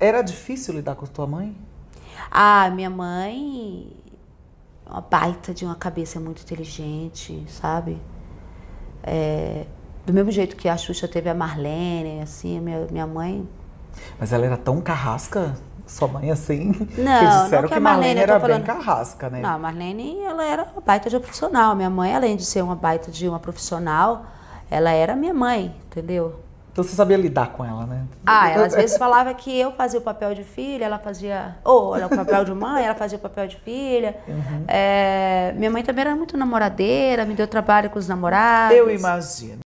Era difícil lidar com tua mãe? Ah, minha mãe uma baita de uma cabeça muito inteligente, sabe? É, do mesmo jeito que a Xuxa teve a Marlene, assim, minha, minha mãe. Mas ela era tão carrasca, sua mãe assim? Não, que disseram não que a Marlene, Marlene era falando... bem carrasca, né? Não, a Marlene, ela era uma baita de uma profissional. Minha mãe, além de ser uma baita de uma profissional, ela era minha mãe, entendeu? Então você sabia lidar com ela, né? Ah, ela às vezes falava que eu fazia o papel de filha, ela fazia. Ou era o papel de mãe, ela fazia o papel de filha. Uhum. É, minha mãe também era muito namoradeira, me deu trabalho com os namorados. Eu imagino.